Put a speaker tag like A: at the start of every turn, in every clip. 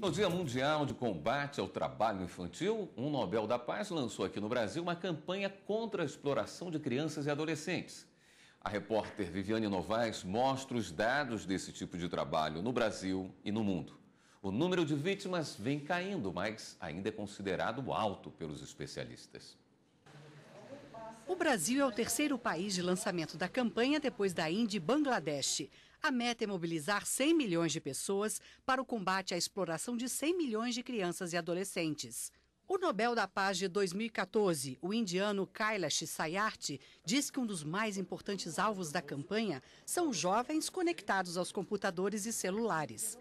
A: No Dia Mundial de Combate ao Trabalho Infantil, um Nobel da Paz lançou aqui no Brasil uma campanha contra a exploração de crianças e adolescentes. A repórter Viviane Novaes mostra os dados desse tipo de trabalho no Brasil e no mundo. O número de vítimas vem caindo, mas ainda é considerado alto pelos especialistas.
B: O Brasil é o terceiro país de lançamento da campanha depois da Índia e Bangladesh. A meta é mobilizar 100 milhões de pessoas para o combate à exploração de 100 milhões de crianças e adolescentes. O Nobel da Paz de 2014, o indiano Kailash Satyarthi, diz que um dos mais importantes alvos da campanha são jovens conectados aos computadores e celulares.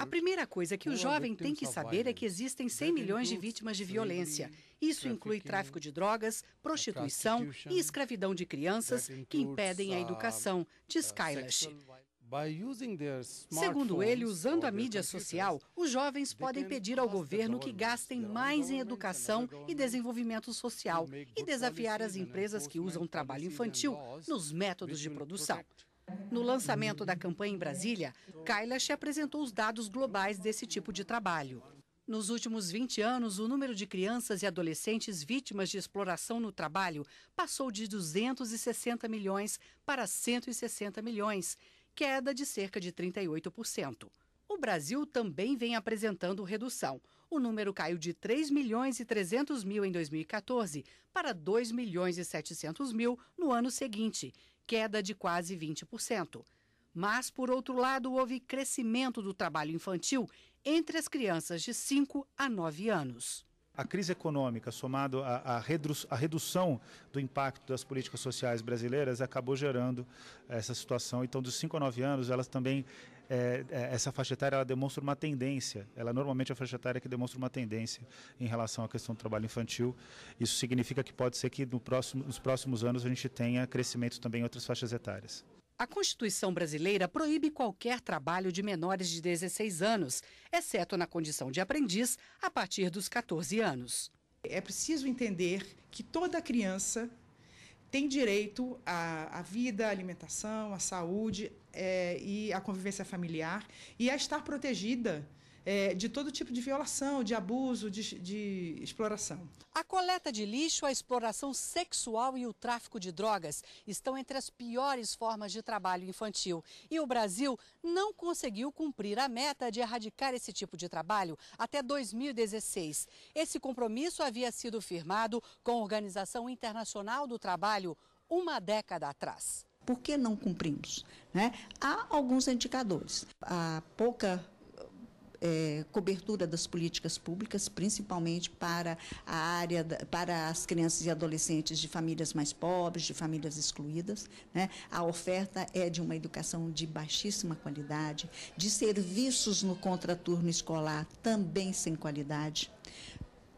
A: A primeira coisa que o jovem tem que saber é
B: que existem 100 milhões de vítimas de violência. Isso inclui tráfico de drogas, prostituição e escravidão de crianças que impedem a educação, diz uh, Kailash.
A: Segundo ele,
B: usando a mídia social, os jovens podem pedir ao governo que gastem mais em educação e desenvolvimento social e desafiar as empresas que usam trabalho infantil nos métodos de produção. No lançamento da campanha em Brasília, Kailash apresentou os dados globais desse tipo de trabalho. Nos últimos 20 anos, o número de crianças e adolescentes vítimas de exploração no trabalho passou de 260 milhões para 160 milhões queda de cerca de 38%. O Brasil também vem apresentando redução. O número caiu de 3 milhões e 300 mil em 2014 para 2 milhões e 700 mil no ano seguinte, queda de quase 20%. Mas, por outro lado, houve crescimento do trabalho infantil entre as crianças de 5 a 9 anos
A: a
C: crise econômica, somado à, redução do impacto das políticas sociais brasileiras, acabou gerando eh, essa situação. Então, dos 5 a 9 anos, elas também é, essa faixa etária ela demonstra uma tendência. Ela normalmente é a faixa etária que demonstra uma tendência em relação à questão do trabalho infantil. Isso significa que pode ser que no próximo, nos próximos anos a gente tenha crescimento também em outras faixas etárias.
B: A Constituição brasileira proíbe qualquer trabalho de menores de 16 anos, exceto na condição de aprendiz, a partir dos 14 anos. É preciso entender que toda criança tem direito à, à vida, à alimentação, à saúde é, e à convivência familiar e a estar protegida é, de todo tipo de violação, de abuso, de, de exploração. A coleta de lixo, a exploração sexual e o tráfico de drogas estão entre as piores formas de trabalho infantil. E o Brasil não conseguiu cumprir a meta de erradicar esse tipo de trabalho até 2016. Esse compromisso havia sido firmado com a Organização Internacional do Trabalho uma década
C: atrás. Por que não cumprimos? Né? Há alguns indicadores. A pouca é, cobertura das políticas públicas, principalmente para a área, da, para as crianças e adolescentes de famílias mais pobres, de famílias excluídas. Né? A oferta é de uma educação de baixíssima qualidade, de serviços no contraturno escolar também sem qualidade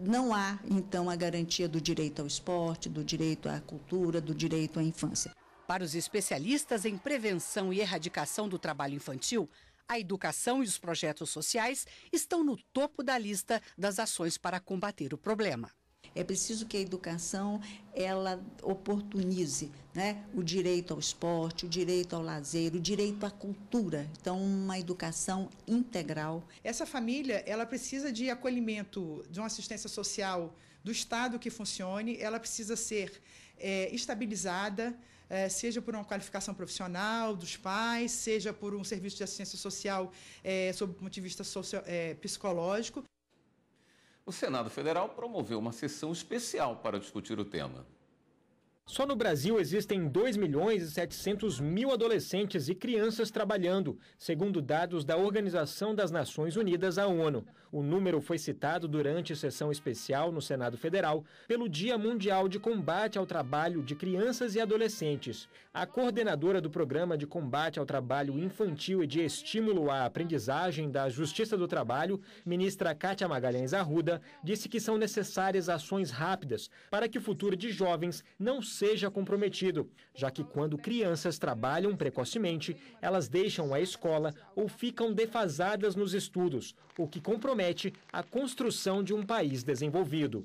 C: não há, então, a garantia do direito ao esporte, do direito à cultura, do direito à infância.
B: Para os especialistas em prevenção e erradicação do trabalho infantil, a educação e os projetos sociais estão no topo da lista das ações para combater o problema.
C: É preciso que a educação ela oportunize né, o direito ao esporte, o direito ao lazer, o direito à cultura. Então, uma educação integral. Essa família ela precisa de acolhimento, de uma assistência social
B: do Estado que funcione, ela precisa ser é, estabilizada, é, seja por uma qualificação profissional dos pais, seja por um serviço de assistência social é,
D: sob o ponto de vista socio, é, psicológico.
A: O Senado Federal promoveu uma sessão especial para discutir o tema.
D: Só no Brasil existem 2 milhões e 700 mil adolescentes e crianças trabalhando, segundo dados da Organização das Nações Unidas, a ONU. O número foi citado durante sessão especial no Senado Federal pelo Dia Mundial de Combate ao Trabalho de Crianças e Adolescentes. A coordenadora do Programa de Combate ao Trabalho Infantil e de Estímulo à Aprendizagem da Justiça do Trabalho, ministra Cátia Magalhães Arruda, disse que são necessárias ações rápidas para que o futuro de jovens não seja comprometido, já que quando crianças trabalham precocemente, elas deixam a escola ou ficam defasadas nos estudos, o que compromete a construção de um país desenvolvido.